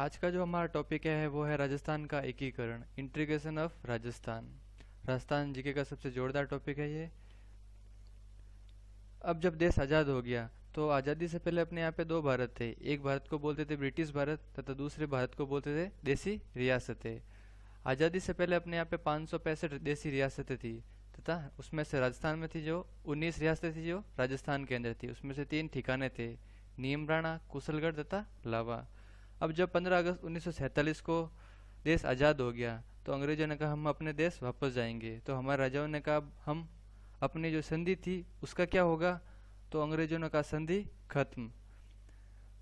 आज का जो हमारा टॉपिक है वो है राजस्थान का एकीकरण integration of Rajasthan Rajasthan GK का सबसे जोरदार टॉपिक है ये अब जब देश आज़ाद हो गया तो आज़ादी से पहले अपने यहाँ पे दो भारत थे एक भारत को बोलते थे ब्रिटिश भारत तथा दूसरे भारत को बोलते थे देसी रियासतें आज़ादी से पहले अपने यहाँ पे पाँच देसी रियासतें थी तथा उसमें से राजस्थान में थी जो उन्नीस रियासतें थी जो राजस्थान के अंदर थी उसमें से तीन ठिकाने थे नियमराणा कुशलगढ़ तथा लावा अब जब 15 अगस्त उन्नीस को देश आज़ाद हो गया तो अंग्रेजों ने कहा हम अपने देश वापस जाएंगे तो हमारे राजाओं ने कहा हम अपनी जो संधि थी उसका क्या होगा तो अंग्रेजों ने कहा संधि खत्म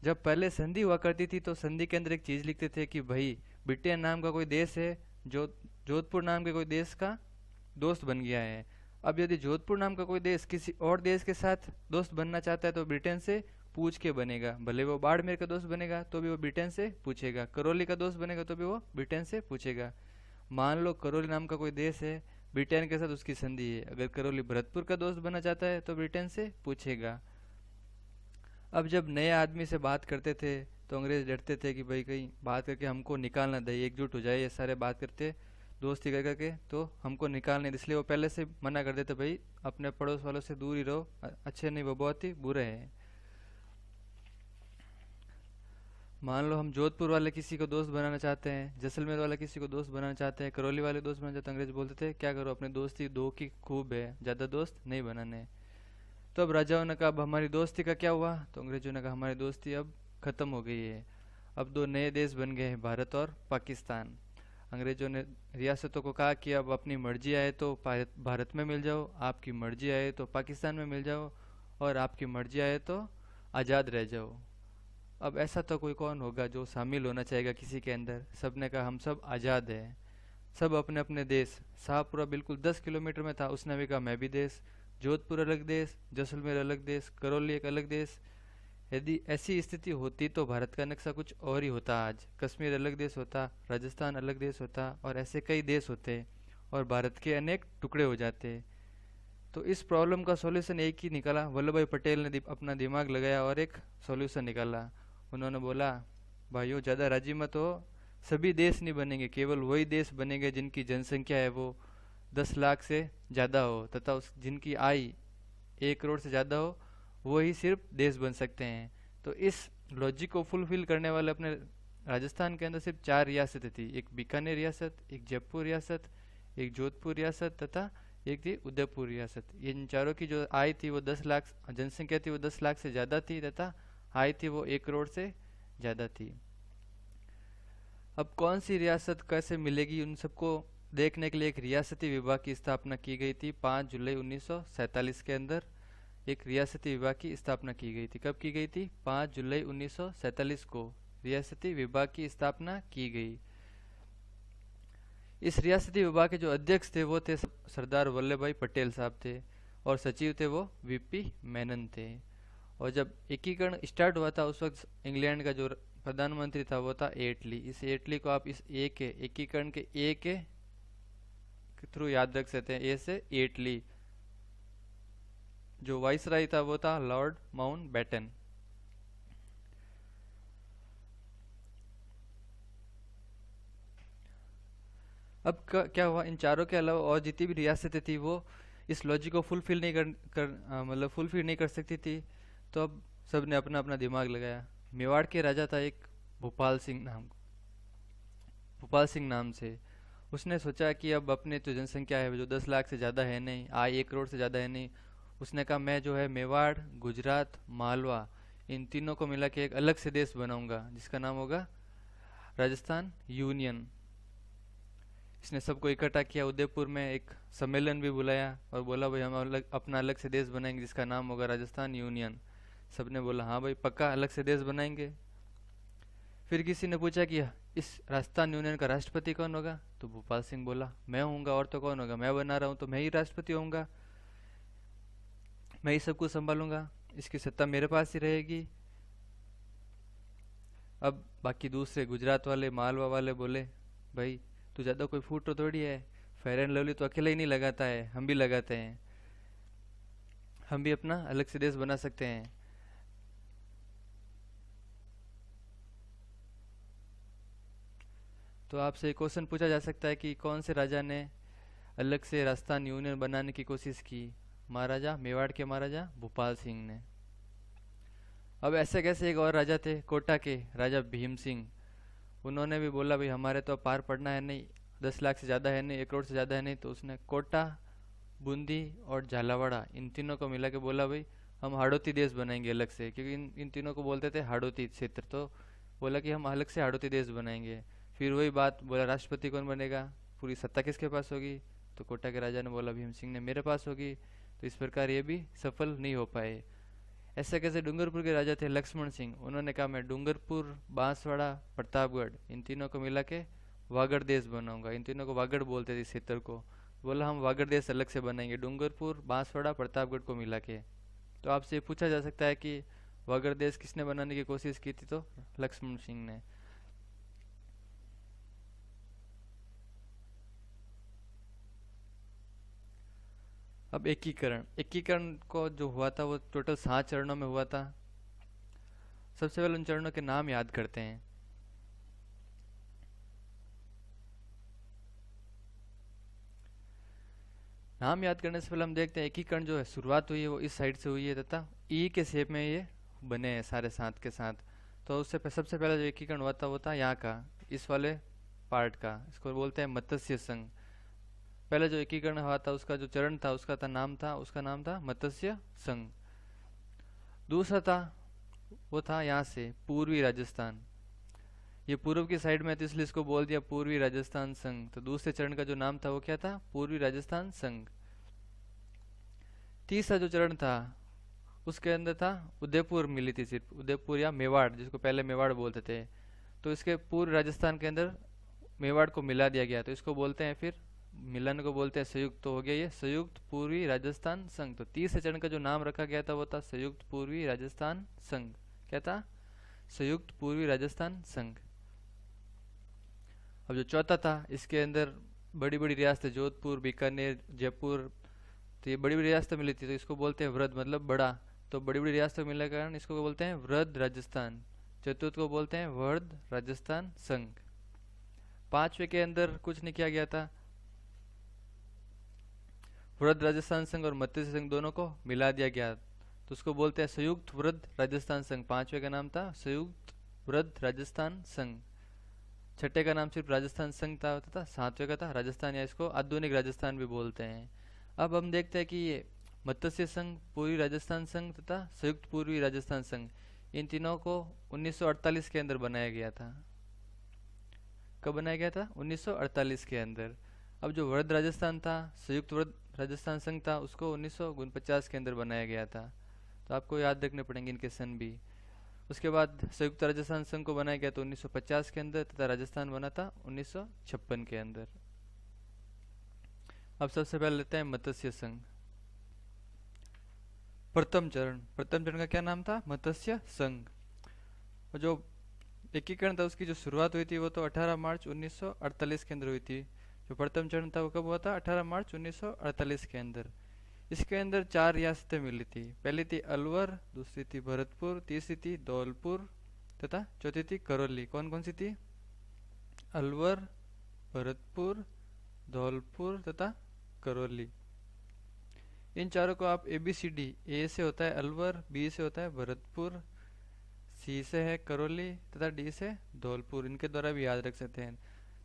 जब पहले संधि हुआ करती थी तो संधि के अंदर एक चीज़ लिखते थे कि भाई ब्रिटेन नाम का कोई देश है जो जोधपुर नाम के कोई देश का दोस्त बन गया है अब यदि जोधपुर नाम का कोई देश किसी और देश के साथ दोस्त बनना चाहता है तो ब्रिटेन से पूछ के बनेगा भले वो बाड़मेर का दोस्त बनेगा तो भी वो ब्रिटेन से पूछेगा करौली का दोस्त बनेगा तो भी वो ब्रिटेन से पूछेगा मान लो करौली नाम का कोई देश है ब्रिटेन के साथ उसकी संधि है अगर करौली भरतपुर का दोस्त बनना चाहता है तो ब्रिटेन से पूछेगा अब जब नए आदमी से बात करते थे तो अंग्रेज डरते थे कि भाई कहीं बात करके हमको निकाल ना दे एकजुट हो जाए ये सारे बात करते दोस्ती कर करके तो हमको निकाल नहीं इसलिए वो पहले से मना कर देते भाई अपने पड़ोस वालों से दूर ही रहो अच्छे नहीं वो बहुत ही बुरे हैं मान लो हम जोधपुर वाले किसी को दोस्त बनाना चाहते हैं जैसलमेर वाले किसी को दोस्त बनाना चाहते हैं करौली वाले दोस्त बनाना चाहते हैं अंग्रेज बोलते थे क्या करो अपने दोस्ती दो की खूब है ज़्यादा दोस्त नहीं बनाने तो अब राजाओं ने कहा अब हमारी दोस्ती का क्या हुआ तो अंग्रेजों ने कहा हमारी दोस्ती अब ख़त्म हो गई है अब दो नए देश बन गए हैं भारत और पाकिस्तान अंग्रेजों ने रियासतों को कहा कि अब अपनी मर्जी आए तो भारत में मिल जाओ आपकी मर्जी आए तो पाकिस्तान में मिल जाओ और आपकी मर्जी आए तो आज़ाद रह जाओ अब ऐसा तो कोई कौन होगा जो शामिल होना चाहेगा किसी के अंदर सब ने कहा हम सब आज़ाद हैं सब अपने अपने देश शाहपुरा बिल्कुल दस किलोमीटर में था उसने भी कहा मैं भी देश जोधपुर अलग देश जैसलमेर अलग देश करौली एक अलग देश यदि ऐसी स्थिति होती तो भारत का नक्शा कुछ और ही होता आज कश्मीर अलग देश होता राजस्थान अलग देश होता और ऐसे कई देश होते और भारत के अनेक टुकड़े हो जाते तो इस प्रॉब्लम का सॉल्यूशन एक ही निकाला वल्लभ भाई पटेल ने अपना दिमाग लगाया और एक सॉल्यूशन निकाला उन्होंने बोला भाइयों ज़्यादा राजी मत हो सभी देश नहीं बनेंगे केवल वही देश बनेंगे जिनकी जनसंख्या है वो दस लाख से ज़्यादा हो तथा उस जिनकी आय एक करोड़ से ज़्यादा हो वही सिर्फ देश बन सकते हैं तो इस लॉजिक को फुलफिल करने वाले अपने राजस्थान के अंदर सिर्फ चार रियासतें थी एक बीकानेर रियासत एक जयपुर रियासत एक जोधपुर रियासत तथा एक थी उदयपुर रियासत इन चारों की जो आय थी वो दस लाख जनसंख्या थी वो दस लाख से ज़्यादा थी तथा हाई थी वो एक करोड़ से ज़्यादा थी अब कौन सी रियासत कैसे मिलेगी उन सबको देखने के लिए एक रियासती विभाग की स्थापना की गई थी 5 जुलाई उन्नीस के अंदर एक रियासती विभाग की स्थापना की गई थी कब की गई थी 5 जुलाई उन्नीस को रियासती विभाग की स्थापना की गई इस रियासती विभाग के जो अध्यक्ष थे वो थे सरदार वल्लभ भाई पटेल साहब थे और सचिव थे वो वीपी मेनन थे और जब एकीकरण स्टार्ट हुआ था उस वक्त इंग्लैंड का जो प्रधानमंत्री था वो था एटली इस एटली को आप इस ए के एकीकरण के ए के थ्रू याद रख सकते हैं ए से एटली जो वाइस राय था वो था लॉर्ड माउंट बैटन अब क्या हुआ इन चारों के अलावा और जितनी भी रियासतें थी वो इस लॉजिक को फुलफिल नहीं कर, कर मतलब फुलफिल नहीं कर सकती थी तो अब सब ने अपना अपना दिमाग लगाया मेवाड़ के राजा था एक भोपाल सिंह नाम भोपाल सिंह नाम से उसने सोचा कि अब अपने तो जनसंख्या है जो दस लाख से ज़्यादा है नहीं आय एक करोड़ से ज़्यादा है नहीं उसने कहा मैं जो है मेवाड़ गुजरात मालवा इन तीनों को मिला के एक अलग से देश बनाऊंगा जिसका नाम होगा राजस्थान यूनियन इसने सबको इकट्ठा किया उदयपुर में एक सम्मेलन भी बुलाया और बोला भाई हम अलग अपना अलग से देश बनाएंगे जिसका नाम होगा राजस्थान यूनियन सबने बोला हाँ भाई पक्का अलग से देश बनाएंगे फिर किसी ने पूछा कि इस राजस्थान यूनियन का राष्ट्रपति कौन होगा तो भोपाल सिंह बोला मैं होऊंगा और तो कौन होगा मैं बना रहा हूँ तो मैं ही राष्ट्रपति होऊंगा मैं ही सब कुछ संभालूंगा इसकी सत्ता मेरे पास ही रहेगी अब बाकी दूसरे गुजरात वाले मालवा वाले बोले भाई तू ज़्यादा कोई फूट तो थोड़ी है फेयर एंड लवली तो अकेला ही नहीं लगाता है हम भी लगाते हैं हम भी अपना अलग से देश बना सकते हैं तो आपसे क्वेश्चन पूछा जा सकता है कि कौन से राजा ने अलग से राजस्थान यूनियन बनाने की कोशिश की महाराजा मेवाड़ के महाराजा भोपाल सिंह ने अब ऐसे कैसे एक और राजा थे कोटा के राजा भीम सिंह उन्होंने भी बोला भाई हमारे तो पार पड़ना है नहीं दस लाख से ज़्यादा है नहीं एक करोड़ से ज़्यादा है नहीं तो उसने कोटा बूंदी और झालावाड़ा इन तीनों को मिला के बोला भाई हम हाड़ोती देश बनाएंगे अलग से क्योंकि इन इन तीनों को बोलते थे हाड़ोती क्षेत्र तो बोला कि हम अलग से हाड़ोती देश बनाएंगे फिर वही बात बोला राष्ट्रपति कौन बनेगा पूरी सत्ता किसके पास होगी तो कोटा के राजा ने बोला भीम सिंह ने मेरे पास होगी तो इस प्रकार ये भी सफल नहीं हो पाए ऐसा कैसे डूंगरपुर के राजा थे लक्ष्मण सिंह उन्होंने कहा मैं डूंगरपुर बांसवाड़ा प्रतापगढ़ इन तीनों को मिला के वागड़ देश बनाऊंगा इन तीनों को वागड़ बोलते थे इस क्षेत्र को बोला हम वागड़ देश अलग से बनाएंगे डूंगरपुर बांसवाड़ा प्रतापगढ़ को मिला के तो आपसे पूछा जा सकता है कि वागड़ देश किसने बनाने की कोशिश की थी तो लक्ष्मण सिंह ने अब एकीकरण एकीकरण को जो हुआ था वो टोटल सात चरणों में हुआ था सबसे पहले उन चरणों के नाम याद करते हैं नाम याद करने से पहले हम देखते हैं एकीकरण जो है शुरुआत हुई है वो इस साइड से हुई है तथा ई e के शेप में ये बने हैं सारे साथ के साथ तो उससे सबसे पहला जो एकीकरण हुआ था वो था यहाँ का इस वाले पार्ट का इसको बोलते हैं मत्स्य संघ पहला जो एकीकरण हुआ था उसका जो चरण था उसका था नाम था उसका नाम था मत्स्य संघ दूसरा था वो था यहाँ से पूर्वी राजस्थान ये पूर्व की साइड में तो इसलिए इसको बोल दिया पूर्वी राजस्थान संघ तो दूसरे चरण का जो नाम था वो क्या था पूर्वी राजस्थान संघ तीसरा जो चरण था उसके अंदर था उदयपुर मिली थी सिर्फ उदयपुर या मेवाड़ जिसको पहले मेवाड़ बोलते थे तो इसके पूर्व राजस्थान के अंदर मेवाड़ को मिला दिया गया तो इसको बोलते हैं फिर मिलन को बोलते हैं संयुक्त तो हो गया ये संयुक्त पूर्वी राजस्थान संघ तो तीसरे चरण का जो नाम रखा गया था वो था संयुक्त पूर्वी राजस्थान संघ क्या था संयुक्त पूर्वी राजस्थान संघ अब जो चौथा था इसके अंदर बड़ी बड़ी रियासतें जोधपुर बीकानेर जयपुर तो ये बड़ी बड़ी रियासतें मिली थी तो इसको बोलते हैं व्रद मतलब बड़ा तो बड़ी बड़ी रियासतें मिलने के कारण इसको बोलते हैं व्रद राजस्थान चतुर्थ को बोलते हैं वर्ध राजस्थान संघ पांचवे के अंदर कुछ नहीं किया गया था वृद्ध राजस्थान संघ और मत्स्य संघ दोनों को मिला दिया गया तो उसको बोलते हैं संयुक्त वृद्ध राजस्थान संघ पांचवे का नाम था संयुक्त वृद्ध राजस्थान संघ छठे का नाम सिर्फ राजस्थान संघ था होता था सातवें का था राजस्थान या इसको आधुनिक राजस्थान भी बोलते हैं अब हम देखते हैं कि ये मत्स्य संघ पूर्वी राजस्थान संघ तथा संयुक्त पूर्वी राजस्थान संघ इन तीनों को 1948 के अंदर बनाया गया था कब बनाया गया था 1948 के अंदर अब जो वृद्ध राजस्थान था संयुक्त वृद्ध राजस्थान संघ था उसको उन्नीस के अंदर बनाया गया था तो आपको याद रखने पड़ेंगे इनके सन भी उसके बाद संयुक्त राजस्थान संघ को बनाया गया तो 1950 के अंदर तथा राजस्थान बना था 1956 के अंदर अब सबसे पहले लेते हैं मत्स्य संघ प्रथम चरण प्रथम चरण का क्या नाम था मत्स्य संघ जो एकीकरण था उसकी जो शुरुआत हुई थी वो तो 18 मार्च 1948 के अंदर हुई थी जो प्रथम चरण था वो कब हुआ था अठारह मार्च 1948 के अंदर इसके अंदर चार रियासतें मिली थी पहली थी अलवर दूसरी थी भरतपुर तीसरी थी धौलपुर तथा चौथी थी करौली कौन कौन सी थी अलवर भरतपुर धौलपुर तथा करौली इन चारों को आप A B C D A से होता है अलवर बी से होता है भरतपुर सी से है करौली तथा डी से धौलपुर इनके द्वारा भी याद रख सकते हैं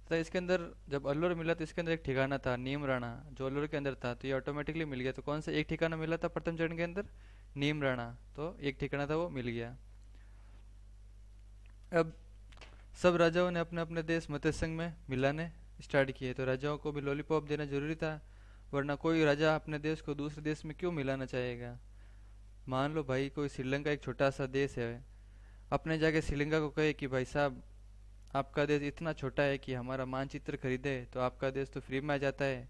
तो इसके अंदर जब अल्लोर मिला तो इसके अंदर एक ठिकाना था नीम राणा जो अल्लोर के अंदर था तो ये ऑटोमेटिकली मिल गया तो कौन सा एक ठिकाना मिला था प्रथम चरण के अंदर नीम राणा तो एक ठिकाना था वो मिल गया अब सब राजाओं ने अपने अपने देश संघ में मिलाने स्टार्ट किए तो राजाओं को भी लॉलीपॉप देना जरूरी था वरना कोई राजा अपने देश को दूसरे देश में क्यों मिलाना चाहेगा मान लो भाई कोई श्रीलंका एक छोटा सा देश है अपने जाके श्रीलंका को कहे कि भाई साहब आपका देश इतना छोटा है कि हमारा मानचित्र खरीदे तो आपका देश तो फ्री में आ जाता है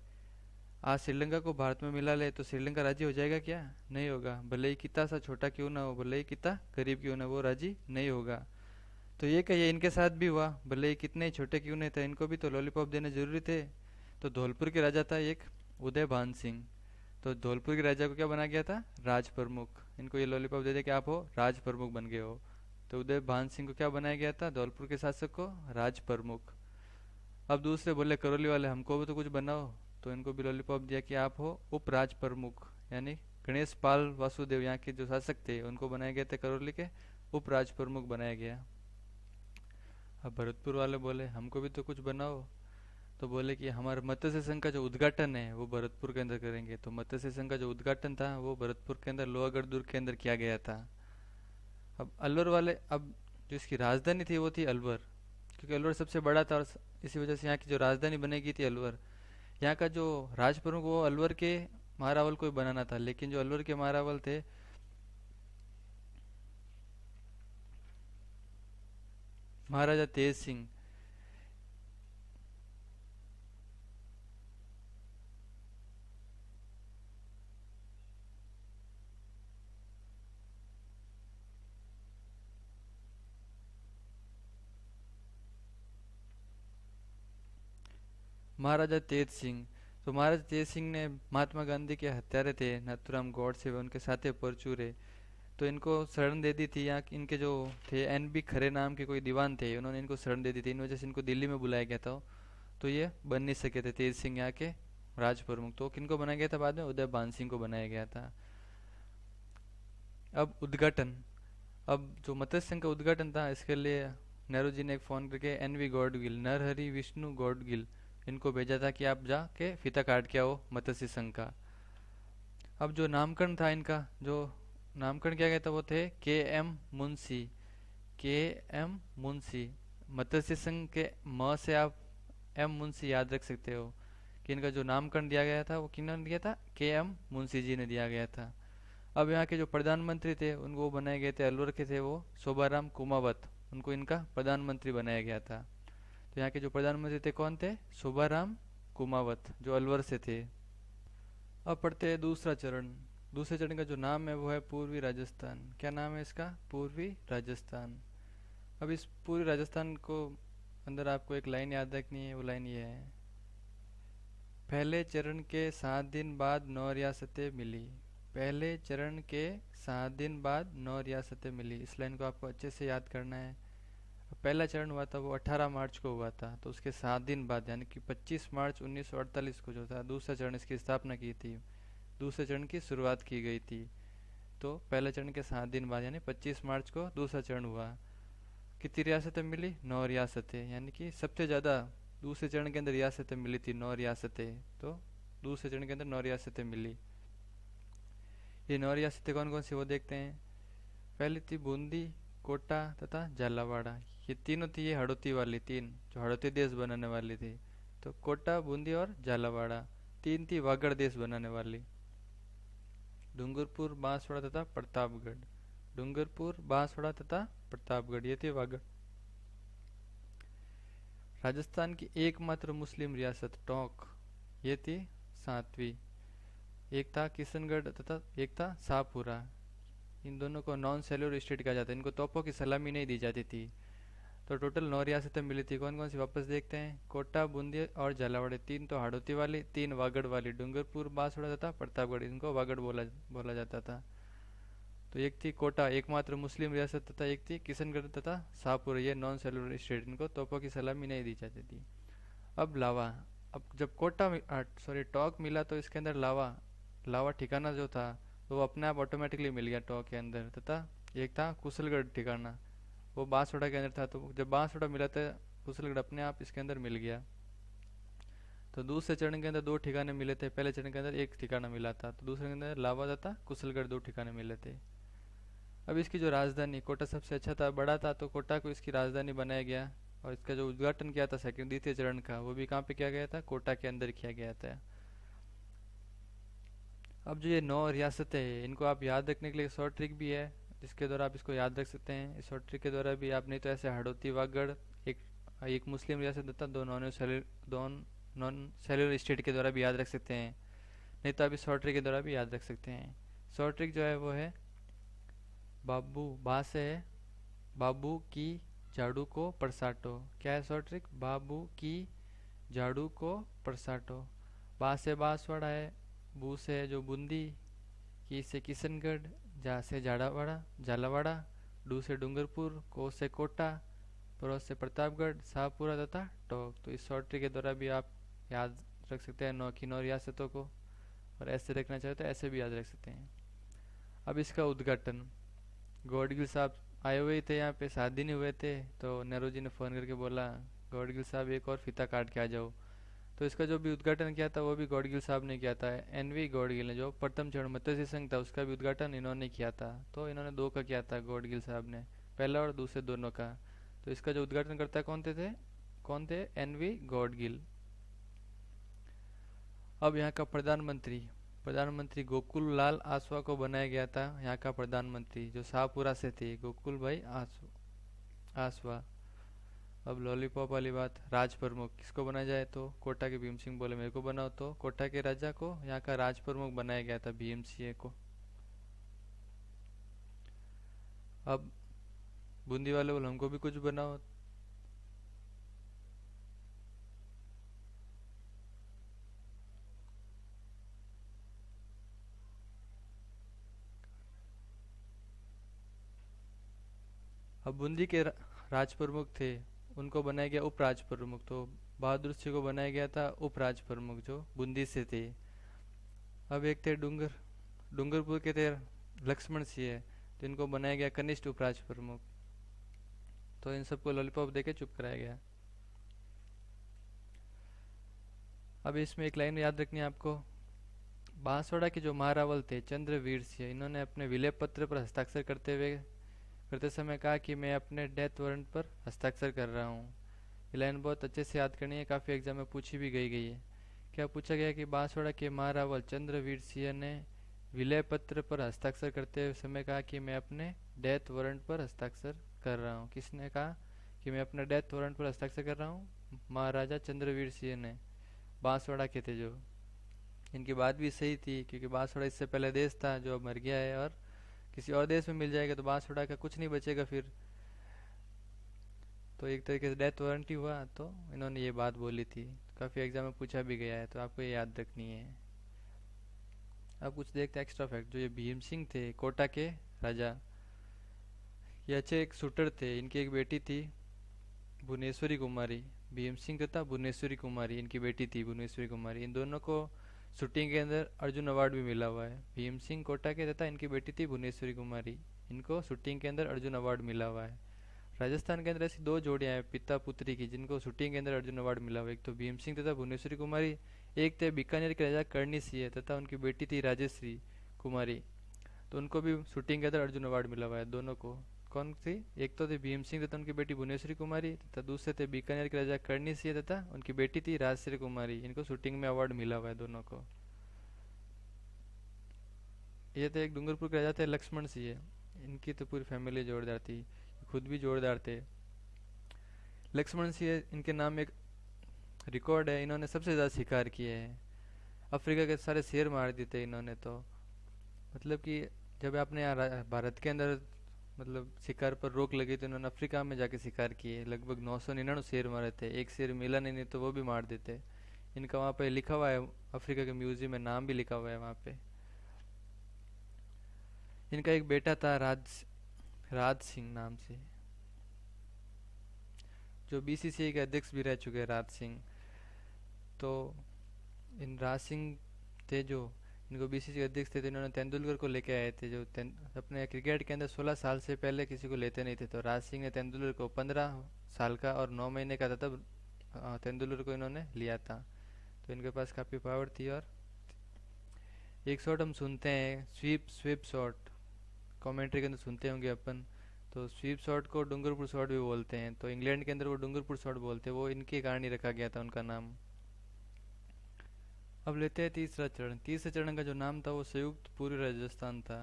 आज श्रीलंका को भारत में मिला ले तो श्रीलंका राजी हो जाएगा क्या नहीं होगा भले ही कितना सा छोटा क्यों ना हो भले ही कितना गरीब क्यों ना वो राजी नहीं होगा तो ये कहिए इनके साथ भी हुआ भले ही कितने छोटे क्यों नहीं थे इनको भी तो लॉलीपॉप देने जरूरी थे तो धौलपुर के राजा था एक उदय भान सिंह तो धौलपुर के राजा को क्या बना गया था राज प्रमुख इनको ये लॉलीपॉप दे दे कि आप हो राज प्रमुख बन गए हो तो उदय भान सिंह को क्या बनाया गया था धौलपुर के शासक को राज प्रमुख अब दूसरे बोले करौली वाले हमको भी तो कुछ बनाओ तो इनको भी लॉलीपॉप दिया कि आप हो राज प्रमुख यानी गणेश पाल वासुदेव यहाँ के जो शासक थे उनको बनाया गया था करौली के उप राज प्रमुख बनाया गया अब भरतपुर वाले बोले हमको भी तो कुछ बनाओ तो बोले कि हमारे मत्स्य संघ का जो उद्घाटन है वो भरतपुर के अंदर करेंगे तो मत्स्य संघ का जो उद्घाटन था वो भरतपुर के अंदर लोहागढ़ दुर्ग के अंदर किया गया था अब अलवर वाले अब जो इसकी राजधानी थी वो थी अलवर क्योंकि अलवर सबसे बड़ा था और इसी वजह से यहाँ की जो राजधानी बनेगी थी अलवर यहाँ का जो राज प्रमुख वो अलवर के महारावल को ही बनाना था लेकिन जो अलवर के महारावल थे महाराजा तेज सिंह महाराजा तेज सिंह तो महाराजा तेज सिंह ने महात्मा गांधी के हत्यारे थे नथुराम गौडसे व उनके साथ परचूरे तो इनको शरण दे दी थी या इनके जो थे एन बी खरे नाम के कोई दीवान थे उन्होंने इनको शरण दे दी थी इन वजह से इनको दिल्ली में बुलाया गया था तो ये बन नहीं सके थे तेज सिंह यहाँ के राज प्रमुख तो किनको बनाया गया था बाद में उदय बान सिंह को बनाया गया था अब उद्घाटन अब जो मत्स्य संघ का उद्घाटन था इसके लिए नेहरू जी ने एक फ़ोन करके एन वी गॉडगिल नरहरी विष्णु गॉडगिल इनको भेजा था कि आप जाके फीता काट के आओ मत्स्य संघ का अब जो नामकरण था इनका जो नामकरण किया गया था वो थे के एम मुंशी के एम मुंशी मत्स्य संघ के म से आप एम मुंशी याद रख सकते हो कि इनका जो नामकरण दिया गया था वो ने दिया था के एम मुंशी जी ने दिया गया था अब यहाँ के जो प्रधानमंत्री थे उनको बनाए गए थे अलवर के थे वो शोभाराम कुमावत उनको इनका प्रधानमंत्री बनाया गया था तो यहाँ के जो प्रधानमंत्री थे कौन थे शोभाराम कुमावत जो अलवर से थे अब पढ़ते हैं दूसरा चरण दूसरे चरण का जो नाम है वो है पूर्वी राजस्थान क्या नाम है इसका पूर्वी राजस्थान अब इस पूर्वी राजस्थान को अंदर आपको एक लाइन याद रखनी है वो लाइन ये है पहले चरण के सात दिन बाद नौ रियासतें मिली पहले चरण के सात दिन बाद नौ रियासतें मिली इस लाइन को आपको अच्छे से याद करना है पहला चरण हुआ था वो 18 मार्च को हुआ था तो उसके सात दिन बाद यानी कि 25 मार्च 1948 को जो था दूसरा चरण इसकी स्थापना की थी दूसरे चरण की शुरुआत की गई थी तो पहले चरण के सात दिन बाद यानी 25 मार्च को दूसरा चरण हुआ कितनी रियासतें मिली नौ रियासतें यानी कि सबसे ज़्यादा दूसरे चरण के अंदर रियासतें मिली थी नौ रियासतें तो दूसरे चरण के अंदर नौ रियासतें मिली ये नौ रियासतें कौन कौन सी वो देखते हैं पहली थी बूंदी कोटा तथा झालावाड़ा ये तीनों थी ये हड़ौती वाली तीन जो हड़ौती देश बनाने वाली थी तो कोटा बूंदी और झालावाड़ा तीन थी वागड़ देश बनाने वाली डूंगरपुर बांसवाड़ा तथा प्रतापगढ़ डूंगरपुर बांसवाड़ा तथा प्रतापगढ़ ये थे वागड़ राजस्थान की एकमात्र मुस्लिम रियासत टोंक ये थी सातवीं एक था किशनगढ़ तथा एक था शाहपुरा इन दोनों को नॉन सेल्यूर स्टेट कहा जाता है इनको तोपों की सलामी नहीं दी जाती थी तो टोटल नौ रियासतें मिली थी कौन कौन सी वापस देखते हैं कोटा बूंदी और झालावाड़ी तीन तो हाड़ोती वाली तीन वागड़ वाली डूंगरपुर बांसवाड़ा तथा प्रतापगढ़ इनको वागड़ बोला बोला जाता था तो एक थी कोटा एकमात्र मुस्लिम रियासत तथा एक थी किशनगढ़ तथा शाहपुर ये नॉन सेलुलर स्टेट इनको तोपों की सलामी नहीं दी जाती थी अब लावा अब जब कोटा सॉरी टॉक मिला तो इसके अंदर लावा लावा ठिकाना जो था तो वो अपने आप ऑटोमेटिकली मिल गया टॉक के अंदर तथा एक था कुशलगढ़ ठिकाना वो बांसवाड़ा के अंदर था तो जब बांसवाडा मिला था फसलगढ़ अपने आप इसके अंदर मिल गया तो दूसरे चरण के अंदर दो ठिकाने मिले थे पहले चरण के अंदर एक ठिकाना मिला था तो दूसरे के अंदर लावा तथा कुशलगढ़ दो ठिकाने मिले थे अब इसकी जो राजधानी कोटा सबसे अच्छा था बड़ा था तो कोटा को इसकी राजधानी बनाया गया और इसका जो उद्घाटन किया था सेकंड द्वितीय चरण का वो भी कहाँ पे किया गया था कोटा के अंदर किया गया था अब जो ये नौ रियासतें हैं इनको आप याद रखने के लिए शॉर्ट ट्रिक भी है इसके द्वारा आप इसको याद रख सकते हैं इस हॉट ट्रिक के द्वारा भी आप नहीं तो ऐसे हड़ौती वागढ़ एक एक मुस्लिम रियासत तथा दो नॉन दोन नॉन सेलुलर स्टेट के द्वारा भी याद रख सकते हैं नहीं तो आप इस ट्रिक के द्वारा भी याद रख सकते हैं शॉर्ट ट्रिक जो है वो है बाबू बा से है बाबू की झाड़ू को परसाटो क्या है शॉर्ट ट्रिक बाबू की झाड़ू को परसाटो बा से बांसवाड़ा है बू से है जो बूंदी की से किशनगढ़ जा से झाड़ावाड़ा झालावाड़ा डू से डूंगरपुर को से कोटा प्रो से प्रतापगढ़ शाहपुरा तथा टोंक तो इस शॉर्ट के द्वारा भी आप याद रख सकते हैं नौ की नौ रियासतों को और ऐसे रखना चाहते तो ऐसे भी याद रख सकते हैं अब इसका उद्घाटन गौडगिल साहब आए हुए थे यहाँ पे शादी नहीं हुए थे तो नेहरू जी ने फ़ोन करके बोला गौडगिल साहब एक और फीता काट के आ जाओ तो इसका जो भी उद्घाटन किया था वो भी गौडगिल साहब ने किया था एन वी गौडगिल ने जो प्रथम चरण मत्स्य संघ था उसका भी उद्घाटन इन्होंने किया था तो इन्होंने दो का किया था गौडगिल साहब ने पहला और दूसरे दोनों का तो इसका जो उद्घाटन करता कौन थे, थे कौन थे एन वी गौडगिल अब यहाँ का प्रधानमंत्री प्रधानमंत्री गोकुल लाल आसवा को बनाया गया था यहाँ का प्रधानमंत्री जो शाहपुरा से थे गोकुल भाई आसवा अब लॉलीपॉप वाली बात राज प्रमुख किसको बनाया जाए तो कोटा के भीम सिंह बोले मेरे को बनाओ तो कोटा के राजा को यहाँ का राज प्रमुख बनाया गया था भीम सिंह को अब बूंदी वाले बोले हमको भी कुछ बनाओ अब बूंदी के राज प्रमुख थे उनको बनाया गया उपराज प्रमुख तो बहादुर सिंह को बनाया गया था उपराज प्रमुख जो बूंदी से थे अब एक थे डूंगर डूंगरपुर के थे लक्ष्मण सिंह तो इनको बनाया गया कनिष्ठ उपराज प्रमुख तो इन सबको लॉलीपॉप देके चुप कराया गया अब इसमें एक लाइन याद रखनी है आपको बांसवाड़ा के जो महारावल थे चंद्रवीर सिंह इन्होंने अपने विलय पत्र पर हस्ताक्षर करते हुए करते समय कहा कि मैं अपने डेथ वारंट पर हस्ताक्षर कर रहा हूँ ये लाइन बहुत अच्छे से याद करनी है काफ़ी एग्जाम में पूछी भी गई गई है क्या पूछा गया कि बांसवाड़ा के महारावल चंद्रवीर सिंह ने विलय पत्र पर हस्ताक्षर करते समय कहा कि मैं अपने डेथ वारंट पर हस्ताक्षर कर रहा हूँ किसने कहा कि मैं अपने डेथ वारंट पर हस्ताक्षर कर रहा हूँ महाराजा चंद्रवीर सिंह ने बांसवाड़ा के थे जो इनकी बात भी सही थी क्योंकि बांसवाड़ा इससे पहले देश था जो अब मर गया है और किसी और देश में मिल जाएगा तो बांस उड़ा का कुछ नहीं बचेगा फिर तो एक तरीके से डेथ वारंटी हुआ तो इन्होंने ये बात बोली थी काफ़ी एग्जाम में पूछा भी गया है तो आपको ये याद रखनी है अब कुछ देखते हैं एक्स्ट्रा फैक्ट जो ये भीम सिंह थे कोटा के राजा ये अच्छे एक शूटर थे इनकी एक बेटी थी भुवनेश्वरी कुमारी भीम सिंह तथा भुवनेश्वरी कुमारी इनकी बेटी थी भुवनेश्वरी कुमारी इन दोनों को शूटिंग के अंदर अर्जुन अवार्ड भी मिला हुआ है भीम सिंह कोटा के तथा इनकी बेटी थी भुवनेश्वरी कुमारी इनको शूटिंग के अंदर अर्जुन अवार्ड मिला हुआ है राजस्थान के अंदर ऐसी दो जोड़ियाँ हैं पिता पुत्री की जिनको शूटिंग के अंदर अर्जुन अवार्ड मिला हुआ एक तो भीम सिंह तथा भुवनेश्वरी कुमारी एक थे तो बीकानेर के राजा करणी सिंह तथा उनकी बेटी थी राजेश्वरी कुमारी तो उनको भी शूटिंग के अंदर अर्जुन अवार्ड मिला हुआ है दोनों को कौन थी एक तो थी भीम सिंह तथा उनकी बेटी भुवनेश्वरी कुमारी तथा दूसरे थे बीकानेर के राजा करणी सिंह तथा उनकी बेटी थी राजश्री कुमारी इनको शूटिंग में अवार्ड मिला हुआ है दोनों को ये थे एक डूंगरपुर के राजा थे लक्ष्मण सिंह इनकी तो पूरी फैमिली जोरदार थी खुद भी जोरदार थे लक्ष्मण सिंह इनके नाम एक रिकॉर्ड है इन्होंने सबसे ज़्यादा शिकार किए हैं अफ्रीका के सारे शेर मार दिए थे इन्होंने तो मतलब कि जब आपने यहाँ भारत के अंदर मतलब शिकार पर रोक लगी तो इन्होंने अफ्रीका में जाके शिकार किए लगभग नौ सौ निन्यानवे शेर मारे थे एक शेर मिला नहीं तो वो भी मार देते इनका वहाँ पे लिखा हुआ है अफ्रीका के म्यूजियम में नाम भी लिखा हुआ है वहाँ पे इनका एक बेटा था राज राज सिंह नाम से जो बीसीसीआई के अध्यक्ष भी रह चुके हैं राज सिंह तो इन राज सिंह थे जो इनको बी सी अध्यक्ष थे तो इन्होंने तेंदुलकर को लेके आए थे जो अपने क्रिकेट के अंदर 16 साल से पहले किसी को लेते नहीं थे तो राज सिंह ने तेंदुलकर को 15 साल का और 9 महीने का था तब तेंदुलकर को इन्होंने लिया था तो इनके पास काफ़ी पावर थी और एक शॉट हम सुनते हैं स्वीप स्वीप शॉट कमेंट्री के अंदर सुनते होंगे अपन तो स्वीप शॉट को डूंगरपुर शॉट भी बोलते हैं तो इंग्लैंड के अंदर वो डूंगरपुर शॉट बोलते हैं वो इनके कारण ही रखा गया था उनका नाम अब लेते हैं तीसरा चरण तीसरे चरण का जो नाम था वो संयुक्त पूर्व राजस्थान था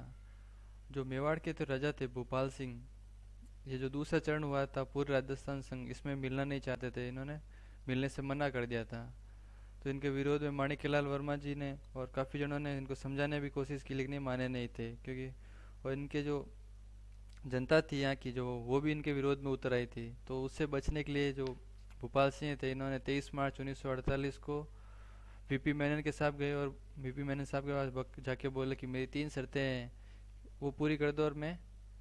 जो मेवाड़ के तो राजा थे भोपाल सिंह ये जो दूसरा चरण हुआ था पूर्व राजस्थान संघ इसमें मिलना नहीं चाहते थे इन्होंने मिलने से मना कर दिया था तो इनके विरोध में माणिक्यलाल वर्मा जी ने और काफ़ी जनों ने इनको समझाने की कोशिश की लेकिन माने नहीं थे क्योंकि और इनके जो जनता थी यहाँ की जो वो भी इनके विरोध में उतर आई थी तो उससे बचने के लिए जो भोपाल सिंह थे इन्होंने 23 मार्च 1948 को वीपी मैनन के साहब गए और वीपी मैनन साहब के पास जाके बोले कि मेरी तीन शर्तें हैं वो पूरी कर दो और मैं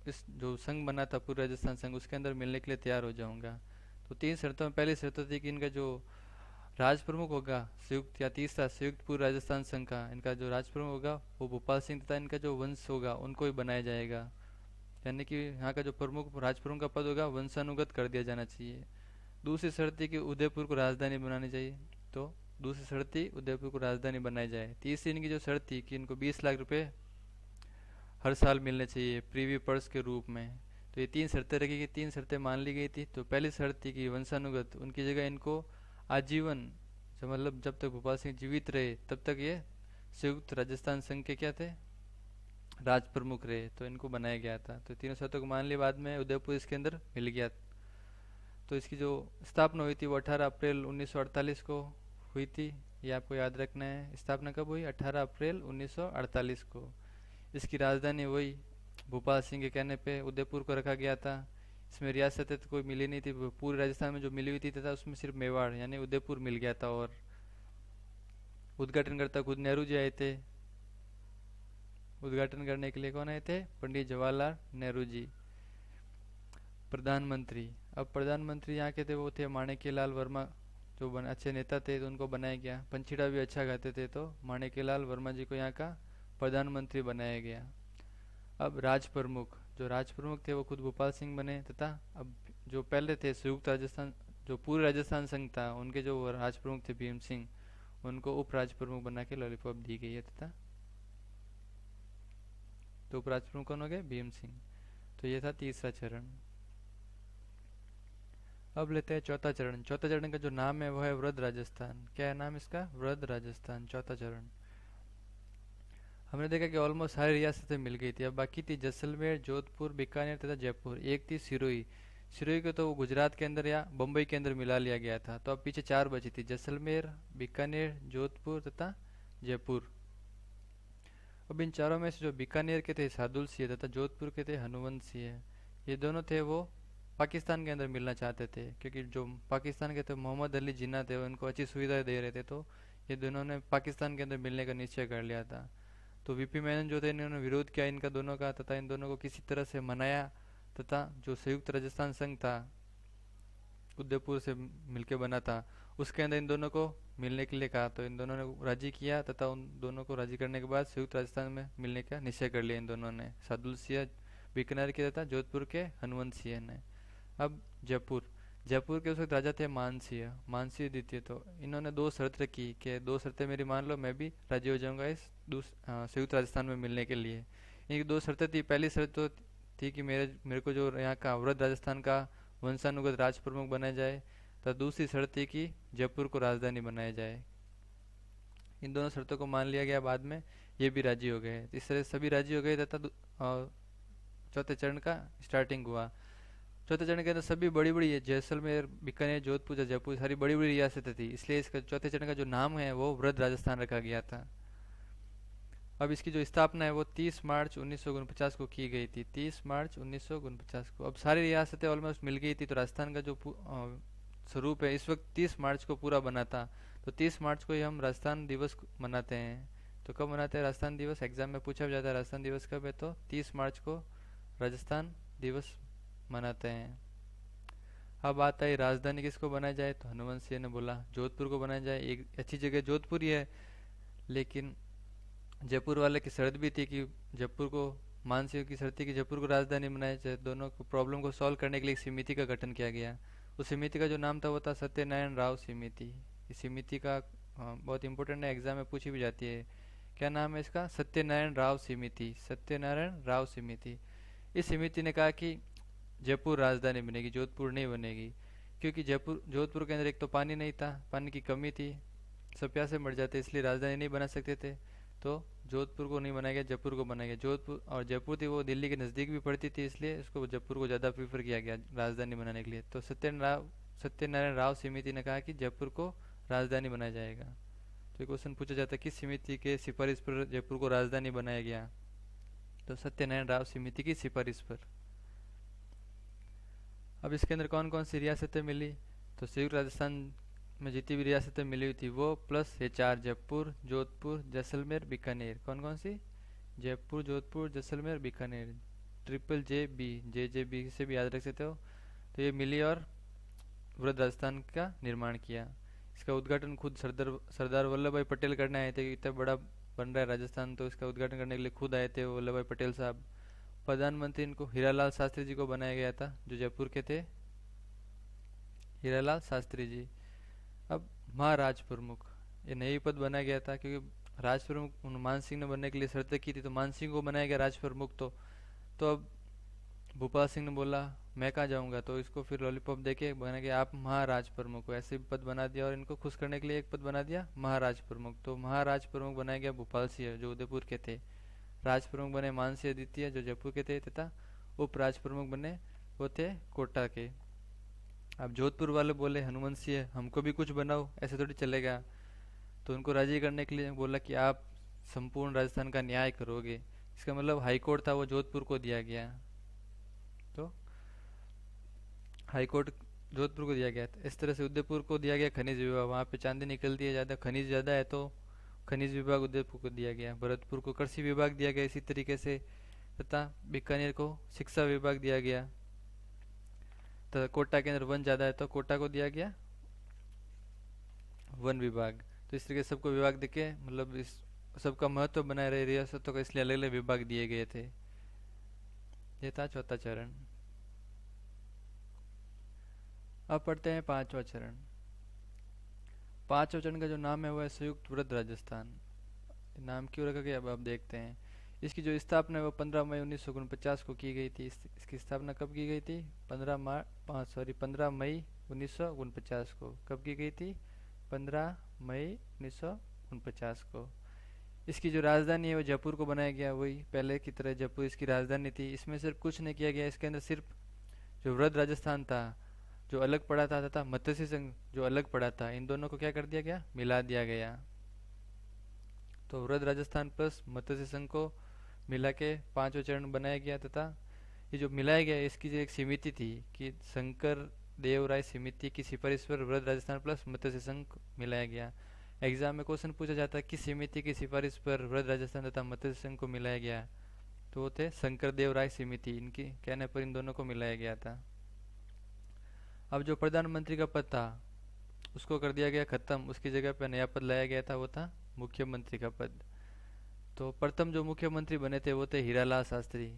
इस जो संघ बना था पूरे राजस्थान संघ उसके अंदर मिलने के लिए तैयार हो जाऊंगा तो तीन शर्तों में पहली शर्त तो थी कि इनका जो राज प्रमुख होगा संयुक्त या तीसरा संयुक्त पूर्व राजस्थान संघ का इनका जो राज प्रमुख होगा वो भोपाल सिंह तथा इनका जो वंश होगा उनको ही बनाया जाएगा यानी कि यहाँ का जो प्रमुख राज प्रमुख का पद होगा वंशानुगत कर दिया जाना चाहिए दूसरी शर्त थी कि उदयपुर को राजधानी बनानी चाहिए तो दूसरी शर्त थी उदयपुर को राजधानी बनाई जाए तीसरी इनकी जो शर्त थी कि इनको बीस लाख रुपये हर साल मिलने चाहिए प्रीवी पर्स के रूप में तो ये तीन शर्तें रखी गई तीन शर्तें मान ली गई थी तो पहली शर्त थी कि वंशानुगत उनकी जगह इनको आजीवन जो मतलब जब तक भोपाल सिंह जीवित रहे तब तक ये संयुक्त राजस्थान संघ के क्या थे राज प्रमुख रहे तो इनको बनाया गया था तो तीनों शर्तों को मान लिया बाद में उदयपुर इसके अंदर मिल गया तो इसकी जो स्थापना हुई थी वो अठारह अप्रैल उन्नीस को हुई थी ये आपको याद रखना है स्थापना कब हुई 18 अप्रैल 1948 को इसकी राजधानी वही भोपाल सिंह के कहने पे उदयपुर को रखा गया था इसमें रियासतें तो कोई मिली नहीं थी पूरे राजस्थान में जो मिली हुई थी तथा उसमें सिर्फ मेवाड़ यानी उदयपुर मिल गया था और उद्घाटन करता खुद नेहरू जी आए थे उद्घाटन करने के लिए कौन आए थे पंडित जवाहरलाल नेहरू जी प्रधानमंत्री अब प्रधानमंत्री यहाँ के थे वो थे माणिक्य लाल वर्मा जो बन, अच्छे नेता थे तो उनको बनाया गया पंछीड़ा भी अच्छा गाते थे तो माणिकलाल वर्मा जी को यहाँ का प्रधानमंत्री बनाया गया अब राज प्रमुख जो राज प्रमुख थे वो खुद गोपाल सिंह बने तथा अब जो पहले थे संयुक्त राजस्थान जो पूर्व राजस्थान संघ था उनके जो राज प्रमुख थे भीम सिंह उनको उप राज प्रमुख बना के लॉलीपॉप दी गई है तथा तो उप राज प्रमुख कौन हो गए भीम सिंह तो ये था तीसरा चरण अब लेते हैं चौथा चरण चौथा चरण का जो नाम है वो है वृद्ध राजस्थान क्या है नाम इसका वृद्ध राजस्थान चौथा चरण हमने देखा कि ऑलमोस्ट सारी रियासतें मिल गई थी अब बाकी थी जैसलमेर जोधपुर बीकानेर तथा जयपुर एक थी सिरोही सिरोही को तो वो गुजरात के अंदर या बम्बई के अंदर मिला लिया गया था तो अब पीछे चार बची थी जैसलमेर बीकानेर जोधपुर तथा जयपुर अब इन चारों में से जो बीकानेर के थे सादुल सिंह तथा जोधपुर के थे हनुमंत सिंह ये दोनों थे वो पाकिस्तान के अंदर मिलना चाहते थे क्योंकि जो पाकिस्तान के थे मोहम्मद अली जिन्ना थे उनको अच्छी सुविधाएं दे रहे थे तो ये दोनों ने पाकिस्तान के अंदर मिलने का निश्चय कर लिया था तो वीपी मेनन जो थे इन्होंने विरोध किया इनका दोनों का तथा इन दोनों को किसी तरह से मनाया तथा जो संयुक्त राजस्थान संघ था उदयपुर से मिलकर बना था उसके अंदर इन दोनों को मिलने के लिए कहा तो इन दोनों ने राजी किया तथा उन दोनों को राजी करने के बाद संयुक्त राजस्थान में मिलने का निश्चय कर लिया इन दोनों ने सादुल सिंह बीकानेर के तथा जोधपुर के हनुमंत सिंह ने अब जयपुर जयपुर के उस वक्त राजा थे मानसिंह मानसिंह द्वितीय तो इन्होंने दो शर्त रखी कि दो शर्तें मेरी मान लो मैं भी राजी हो जाऊंगा इस संयुक्त राजस्थान में मिलने के लिए इनकी दो शर्तें थी पहली शर्त तो थी कि मेरे मेरे को जो यहाँ का अवरत राजस्थान का वंशानुगत राज प्रमुख बनाया जाए तथा दूसरी शर्त थी कि जयपुर को राजधानी बनाया जाए इन दोनों शर्तों को मान लिया गया बाद में ये भी राजी हो गए इस तरह सभी राजी हो गए तथा चौथे चरण का स्टार्टिंग हुआ चौथे चरण के अंदर सभी बड़ी बड़ी जैसलमेर बीकानेर जोधपुर जयपुर सारी बड़ी बड़ी रियासतें थी इसलिए इसका चौथे चरण का जो नाम है वो वृद्ध राजस्थान रखा गया था अब इसकी जो स्थापना है वो 30 मार्च उन्नीस को की गई थी 30 मार्च उन्नीस को अब सारी रियासतें ऑलमोस्ट मिल गई थी तो राजस्थान का जो स्वरूप है इस वक्त 30 मार्च को पूरा बना था तो 30 मार्च को ही हम राजस्थान दिवस मनाते हैं तो कब मनाते हैं राजस्थान दिवस एग्जाम में पूछा जाता है राजस्थान दिवस कब है तो तीस मार्च को राजस्थान दिवस मनाते हैं अब आता है राजधानी किसको बनाया जाए तो हनुमान सिंह ने बोला जोधपुर को बनाया जाए एक अच्छी जगह जोधपुर ही है लेकिन जयपुर वाले की शर्त भी थी कि जयपुर को मानसिंह की शर्त थी कि जयपुर को राजधानी बनाया जाए दोनों को प्रॉब्लम को सॉल्व करने के लिए एक समिति का गठन किया गया उस समिति का जो नाम था वो था सत्यनारायण राव समिति इस समिति का बहुत इंपॉर्टेंट है एग्जाम में पूछी भी जाती है क्या नाम है इसका सत्यनारायण राव समिति सत्यनारायण राव समिति इस समिति ने कहा कि जयपुर राजधानी बनेगी जोधपुर नहीं बनेगी क्योंकि जयपुर जोधपुर के अंदर एक तो पानी नहीं था पानी की कमी थी सब प्यासे मर जाते इसलिए राजधानी नहीं बना सकते थे तो जोधपुर को नहीं बनाया गया जयपुर को बनाया गया जोधपुर और जयपुर थी वो दिल्ली के नज़दीक भी पड़ती थी इसलिए इसको जयपुर को ज़्यादा प्रीफर किया गया राजधानी बनाने के लिए तो सत्यनारायण राव सत्यनारायण राव समिति ने कहा कि जयपुर को राजधानी बनाया जाएगा तो क्वेश्चन पूछा जाता है किस समिति के सिफारिश पर जयपुर को राजधानी बनाया गया तो सत्यनारायण राव समिति की सिफारिश पर अब इसके अंदर कौन कौन सी रियासतें मिली तो संयुक्त राजस्थान में जितनी भी रियासतें मिली हुई थी वो प्लस ये चार जयपुर जोधपुर जैसलमेर बीकानेर कौन कौन सी Jaipur Jodhpur Jaisalmer Bikaner triple J B J J B से भी याद रख सकते हो तो ये मिली और वृद्ध राजस्थान का निर्माण किया इसका उद्घाटन खुद सरदार सरदार वल्लभ भाई पटेल करने आए थे इतना बड़ा बन रहा है राजस्थान तो इसका उद्घाटन करने के लिए खुद आए थे वल्लभ भाई पटेल साहब प्रधानमंत्री इनको हीरालाल शास्त्री जी को बनाया गया था जो जयपुर के थे हीरालाल शास्त्री जी अब महाराज प्रमुख ये नई पद बनाया गया था क्योंकि राज प्रमुख मान सिंह ने बनने के लिए शर्त की थी तो मान सिंह को बनाया गया राज प्रमुख तो तो अब भूपाल सिंह ने बोला मैं कहाँ जाऊँगा तो इसको फिर लॉलीपॉप देके बना के आप महाराज प्रमुख को ऐसे पद बना दिया और इनको खुश करने के लिए एक पद बना दिया महाराज प्रमुख तो महाराज प्रमुख बनाया गया भोपाल सिंह जो उदयपुर के थे राज प्रमुख बने मानसी आदित्य जो जयपुर के थे तथा उप राज प्रमुख बने वो थे कोटा के अब जोधपुर वाले बोले हनुमान सिंह हमको भी कुछ बनाओ ऐसे थोड़ी चलेगा तो उनको राजी करने के लिए बोला कि आप संपूर्ण राजस्थान का न्याय करोगे इसका मतलब हाईकोर्ट था वो जोधपुर को दिया गया तो हाईकोर्ट जोधपुर को दिया गया इस तरह से उदयपुर को दिया गया खनिज विभाग वहाँ पे चांदी निकलती है ज़्यादा खनिज ज़्यादा है तो खनिज विभाग उदयपुर को दिया गया भरतपुर को कृषि विभाग दिया गया इसी तरीके से तथा बीकानेर को शिक्षा विभाग दिया गया तथा कोटा के अंदर वन ज़्यादा है तो कोटा को दिया गया वन विभाग तो इस तरीके सबको विभाग देखे मतलब इस सबका महत्व बनाए रहे रियासतों का इसलिए अलग अलग विभाग दिए गए थे ये था चौथा चरण अब पढ़ते हैं पांचवा चरण पाँच वचन का जो नाम है वह संयुक्त वृद्ध राजस्थान नाम क्यों रखा गया अब आप देखते हैं इसकी जो स्थापना है वो पंद्रह मई उन्नीस को की गई थी इस, इसकी स्थापना कब की गई थी पंद्रह मार्च सॉरी पंद्रह मई उन्नीस को कब की गई थी पंद्रह मई उन्नीस को इसकी जो राजधानी है वो जयपुर को बनाया गया वही पहले की तरह जयपुर इसकी राजधानी थी इसमें सिर्फ कुछ नहीं किया गया इसके अंदर सिर्फ जो वृद्ध राजस्थान था जो अलग पड़ा था तथा मत्स्य संघ जो अलग पड़ा था इन दोनों को क्या कर दिया गया मिला दिया गया तो वृद्ध राजस्थान प्लस मत्स्य संघ को मिला के पांचवा चरण बनाया गया तथा ये जो मिलाया गया इसकी जो एक समिति थी कि शंकर देवराय समिति की सिफारिश पर वृद्ध राजस्थान प्लस मत्स्य संघ मिलाया गया एग्जाम में क्वेश्चन पूछा जाता है किस समिति की सिफारिश पर वृद्ध राजस्थान तथा मत्स्य संघ को मिलाया गया तो वो थे देव राय समिति इनकी कहने पर इन दोनों को मिलाया गया था अब जो प्रधानमंत्री का पद था उसको कर दिया गया ख़त्म उसकी जगह पर नया पद लाया गया था वो था मुख्यमंत्री का पद तो प्रथम जो मुख्यमंत्री बने थे वो थे हीरालाल शास्त्री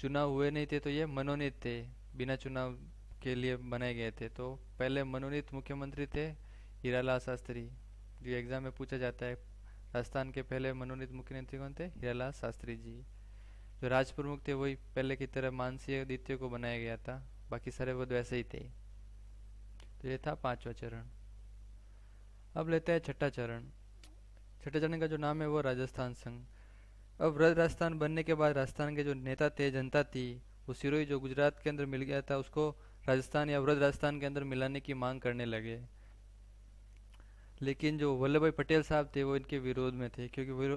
चुनाव हुए नहीं थे तो ये मनोनीत थे बिना चुनाव के लिए बनाए गए थे तो पहले मनोनीत मुख्यमंत्री थे हीरालाल शास्त्री जो एग्ज़ाम में पूछा जाता है राजस्थान के पहले मनोनीत मुख्यमंत्री कौन थे हीरालाल शास्त्री जी जो राज प्रमुख थे वही पहले की तरह मानसी आदित्य को बनाया गया था बाकी सारे पद तो वैसे ही थे तो ये था पांचवा चरण अब लेते हैं छठा चरण छठे चरण का जो नाम है वो राजस्थान संघ अब राजस्थान बनने के बाद राजस्थान के जो नेता थे जनता थी वो सिरोही जो गुजरात के अंदर मिल गया था उसको राजस्थान या वृद्ध राजस्थान के अंदर मिलाने की मांग करने लगे लेकिन जो वल्लभ भाई पटेल साहब थे वो इनके विरोध में थे क्योंकि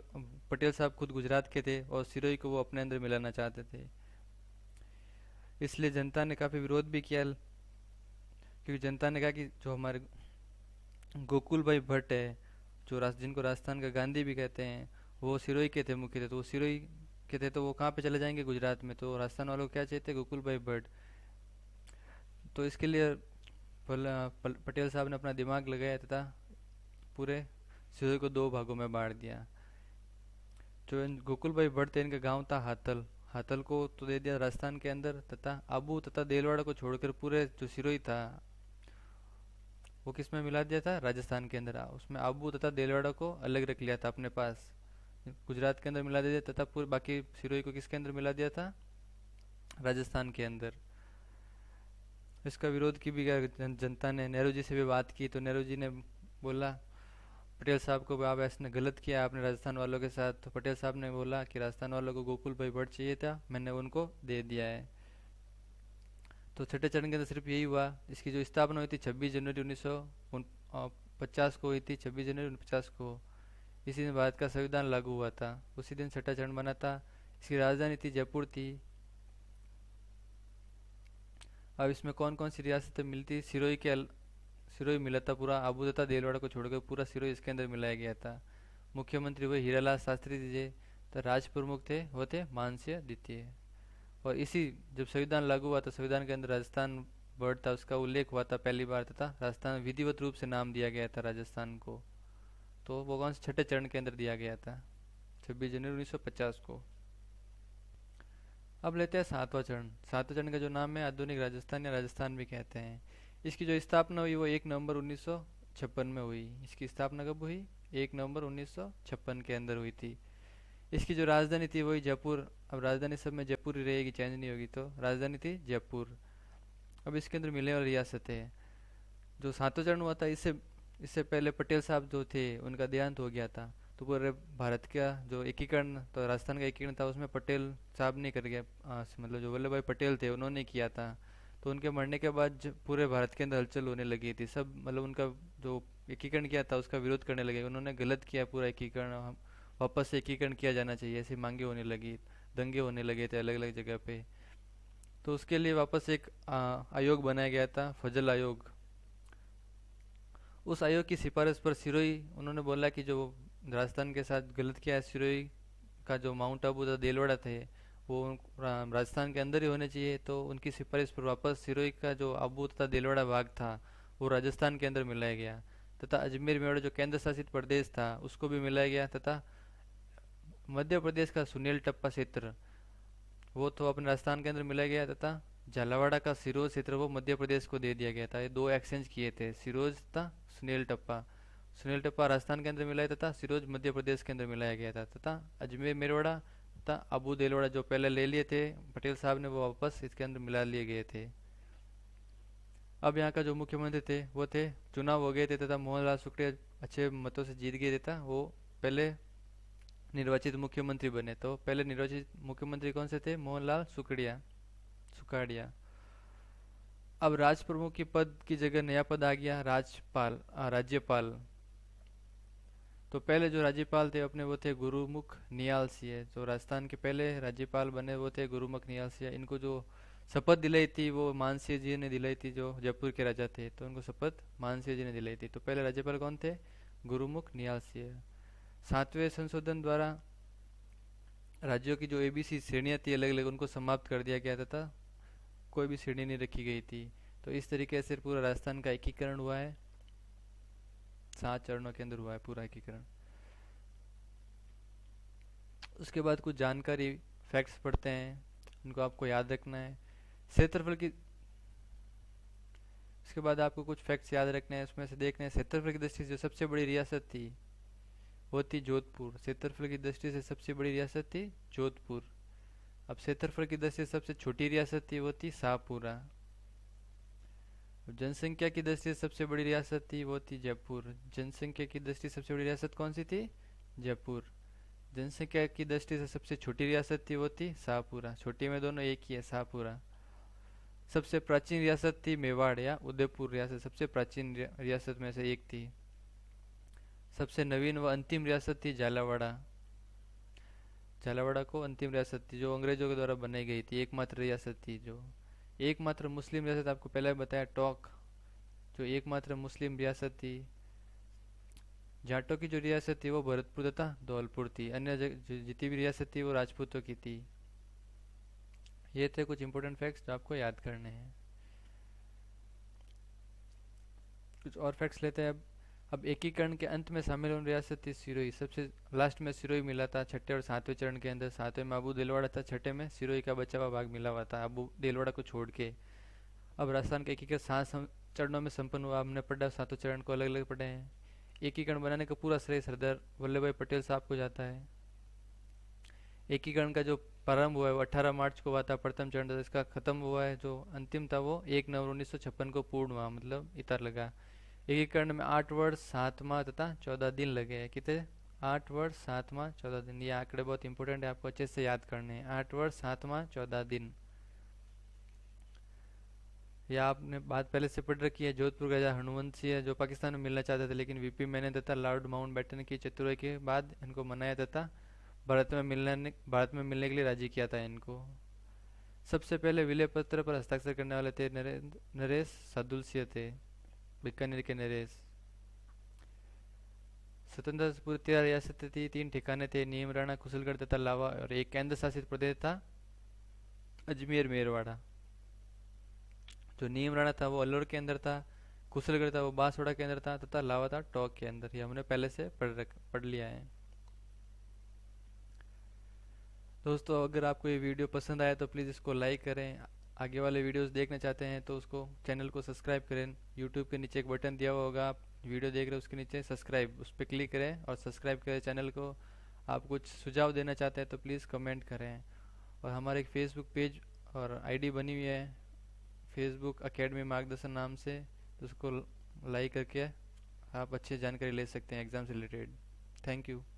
पटेल साहब खुद गुजरात के थे और सिरोही को वो अपने अंदर मिलाना चाहते थे इसलिए जनता ने काफ़ी विरोध भी किया क्योंकि जनता ने कहा कि जो हमारे गोकुल भाई भट्ट है जो राज जिनको राजस्थान का गांधी भी कहते हैं वो सिरोही के थे मुख्य थे तो वो सिरोही के थे तो वो कहाँ पे चले जाएंगे गुजरात में तो राजस्थान वालों को क्या चाहिए थे गोकुल भाई भट्ट तो इसके लिए पटेल साहब ने अपना दिमाग लगाया तथा पूरे सिरोही को दो भागों में बांट दिया जो गोकुल भाई भट्ट थे इनका गाँव था हाथल हाथल को तो दे दिया राजस्थान के अंदर तथा अबू तथा देलवाड़ा को छोड़कर पूरे जो सिरोही था वो किस में मिला दिया था राजस्थान के अंदर उसमें अबू तथा देलवाड़ा को अलग रख लिया था अपने पास गुजरात के अंदर मिला दिया तथा पूरे बाकी सिरोही को किसके अंदर मिला दिया था राजस्थान के अंदर इसका विरोध की भी जनता ने नेहरू जी से भी बात की तो नेहरू जी ने बोला पटेल साहब को आप ऐसे गलत किया आपने राजस्थान वालों के साथ तो पटेल साहब ने बोला कि राजस्थान वालों को गोकुल भाई बट चाहिए था मैंने उनको दे दिया है तो छठे चरण के अंदर सिर्फ यही हुआ इसकी जो स्थापना हुई थी छब्बीस जनवरी उन्नीस पचास को हुई थी छब्बीस जनवरी उन्नीस पचास को इसी दिन भारत का संविधान लागू हुआ था उसी दिन छठा चरण बना था इसकी राजधानी थी जयपुर थी अब इसमें कौन कौन सी रियासतें मिलती सिरोही के सिरोही मिला था पूरा आबू तथा देलवाड़ा को छोड़कर पूरा सिरोही इसके अंदर मिलाया गया था मुख्यमंत्री वह हीरालाल शास्त्री जी तो राज प्रमुख थे वो थे मानसिंह द्वितीय और इसी जब संविधान लागू हुआ था तो संविधान के अंदर राजस्थान वर्ड था उसका उल्लेख हुआ था पहली बार तथा राजस्थान विधिवत रूप से नाम दिया गया था राजस्थान को तो वो कौन से छठे चरण के अंदर दिया गया था छब्बीस जनवरी 1950 को अब लेते हैं सातवां चरण सातवां चरण का जो नाम है आधुनिक राजस्थान या राजस्थान भी कहते हैं इसकी जो स्थापना हुई वो एक नवंबर उन्नीस में हुई इसकी स्थापना कब हुई एक नवंबर उन्नीस के अंदर हुई थी इसकी जो राजधानी थी वही जयपुर अब राजधानी सब में जयपुर ही रहेगी चेंज नहीं होगी तो राजधानी थी जयपुर अब इसके अंदर मिलने वाली रियासतें जो सातों चरण हुआ था इससे इससे पहले पटेल साहब जो थे उनका देहांत हो गया था तो पूरे भारत का जो एकीकरण तो राजस्थान का एकीकरण था उसमें पटेल साहब ने कर गया मतलब जो वल्लभ भाई पटेल थे उन्होंने किया था तो उनके मरने के बाद पूरे भारत के अंदर हलचल होने लगी थी सब मतलब उनका जो एकीकरण किया था उसका विरोध करने लगे उन्होंने गलत किया पूरा एकीकरण वापस से एकीकरण किया जाना चाहिए ऐसी मांगे होने लगी दंगे होने लगे थे अलग अलग जगह पे तो उसके लिए वापस एक आयोग बनाया गया था फजल आयोग उस आयोग की सिफारिश पर सिरोही उन्होंने बोला कि जो राजस्थान के साथ गलत किया है सिरोही का जो माउंट आबू था देलवाड़ा थे वो राजस्थान के अंदर ही होने चाहिए तो उनकी सिफारिश पर वापस सिरोही का जो आबू तथा दिलवाड़ा भाग था वो राजस्थान के अंदर मिलाया गया तथा अजमेर मेवाड़ जो केंद्र शासित प्रदेश था उसको भी मिलाया गया तथा मध्य प्रदेश का सुनील टप्पा क्षेत्र वो तो अपने राजस्थान के अंदर मिलाया गया तथा झालावाड़ा का सिरोज क्षेत्र वो मध्य प्रदेश को दे दिया गया था ये दो एक्सचेंज किए थे सिरोज तथा सुनील टप्पा सुनील टप्पा राजस्थान के अंदर मिलाया तथा सिरोज मध्य प्रदेश के अंदर मिलाया गया था तथा अजमेर मेरवाड़ा था अबू देलवाड़ा जो पहले ले लिए थे पटेल साहब ने वो वापस इसके अंदर मिला लिए गए थे अब यहाँ का जो मुख्यमंत्री थे वो थे चुनाव हो गए थे तथा मोहनलाल शुक्रिया अच्छे मतों से जीत गए थे था वो पहले निर्वाचित मुख्यमंत्री बने तो पहले निर्वाचित मुख्यमंत्री कौन से थे मोहनलाल सुकड़िया सुखाड़िया अब राज प्रमुख के पद की जगह नया पद आ गया राजपाल राज्यपाल तो पहले जो राज्यपाल थे अपने वो थे गुरुमुख नियाल सिंह जो तो राजस्थान के पहले राज्यपाल बने वो थे गुरुमुख नियाल सिंह इनको जो शपथ दिलाई थी वो मानसिंह जी ने दिलाई थी जो जयपुर के राजा थे तो उनको शपथ मानसिंह जी ने दिलाई थी तो पहले राज्यपाल कौन थे गुरुमुख नियाल सिंह सातवें संशोधन द्वारा राज्यों की जो एबीसी श्रेणियाँ थी अलग अलग उनको समाप्त कर दिया गया था कोई भी श्रेणी नहीं रखी गई थी तो इस तरीके से पूरा राजस्थान का एकीकरण हुआ है सात चरणों के अंदर हुआ है पूरा एकीकरण उसके बाद कुछ जानकारी फैक्ट्स पढ़ते हैं उनको आपको याद रखना है क्षेत्रफल की उसके बाद आपको कुछ फैक्ट्स याद रखने हैं उसमें से देखने क्षेत्रफल की दृष्टि से जो सबसे बड़ी रियासत थी वो थी जोधपुर क्षेत्रफल की दृष्टि से सबसे बड़ी रियासत थी जोधपुर अब क्षेत्रफल की दृष्टि से सबसे छोटी रियासत थी वो थी शाहपुरा जनसंख्या की दृष्टि से सबसे बड़ी रियासत थी वो थी जयपुर जनसंख्या की दृष्टि सबसे बड़ी रियासत कौन सी थी जयपुर जनसंख्या की दृष्टि से सबसे छोटी रियासत थी वो थी शाहपुरा छोटी में दोनों एक ही है शाहपुरा सबसे प्राचीन रियासत थी मेवाड़ या उदयपुर रियासत सबसे प्राचीन रियासत में से एक थी सबसे नवीन व अंतिम रियासत थी झालावाड़ा झालावाड़ा को अंतिम रियासत थी जो अंग्रेजों के द्वारा बनाई गई थी एकमात्र रियासत थी जो एकमात्र मुस्लिम रियासत आपको पहले बताया टॉक जो एकमात्र मुस्लिम रियासत थी जाटों की जो रियासत थी वो भरतपुर तथा धौलपुर थी अन्य जितनी भी रियासत थी वो राजपूतों की थी ये थे कुछ इंपॉर्टेंट फैक्ट्स जो आपको याद करने हैं कुछ और फैक्ट्स लेते हैं अब अब एकीकरण के अंत में शामिल होने रियासत थी सिरोही सबसे लास्ट में सिरोही मिला था छठे और सातवें चरण के अंदर सातवें में अबू दिलवाड़ा था छठे में सिरोही का बचा हुआ भाग मिला हुआ था अबू दिलवाड़ा को छोड़ के अब राजस्थान के एकीकरण सात चरणों में संपन्न हुआ हमने पढ़ा सातों चरण को अलग अलग पढ़े हैं एकीकरण बनाने का पूरा श्रेय सरदार वल्लभ भाई पटेल साहब को जाता है एकीकरण का जो प्रारंभ हुआ है वो अठारह मार्च को हुआ था प्रथम चरण इसका खत्म हुआ है जो अंतिम था वो एक नवंबर उन्नीस को पूर्ण हुआ मतलब इतर लगा एकीकरण में आठ वर्ष सातवा तथा चौदह दिन लगे हैं कितने आठ वर्ष सातवा चौदह दिन ये आंकड़े बहुत इंपॉर्टेंट है आपको अच्छे से याद करने हैं आठ वर्ष सातवा चौदह दिन यह आपने बात पहले से पढ़ रखी है जोधपुर गजा हनुवंत सिंह जो पाकिस्तान में मिलना चाहते थे लेकिन वीपी मैंने तथा लॉर्ड माउंट बैटन की चतुराई के बाद इनको मनाया तथा भारत में मिलने भारत में मिलने के लिए राजी किया था इनको सबसे पहले विलय पत्र पर हस्ताक्षर करने वाले थे नरे, नरेश सादुल सिंह थे बीकानेर के नरेश स्वतंत्र स्पूर्तिया रियासत थी तीन ठिकाने थे नीम राणा कुशलगढ़ तथा लावा और एक केंद्र शासित प्रदेश था अजमेर मेरवाड़ा जो नीम राणा था वो अल्लोर के अंदर था कुशलगढ़ था वो बांसवाड़ा के अंदर था तथा लावा था टोंक के अंदर ये हमने पहले से पढ़ रख पढ़ लिया है दोस्तों अगर आपको ये वीडियो पसंद आया तो प्लीज़ इसको लाइक करें आगे वाले वीडियोस देखना चाहते हैं तो उसको चैनल को सब्सक्राइब करें यूट्यूब के नीचे एक बटन दिया हुआ होगा आप वीडियो देख रहे हैं उसके नीचे सब्सक्राइब उस पर क्लिक करें और सब्सक्राइब करें चैनल को आप कुछ सुझाव देना चाहते हैं तो प्लीज़ कमेंट करें और हमारे एक फेसबुक पेज और आईडी बनी हुई है फेसबुक अकेडमी मार्गदर्शन नाम से तो उसको लाइक करके आप अच्छी जानकारी ले सकते हैं एग्ज़ाम से रिलेटेड थैंक यू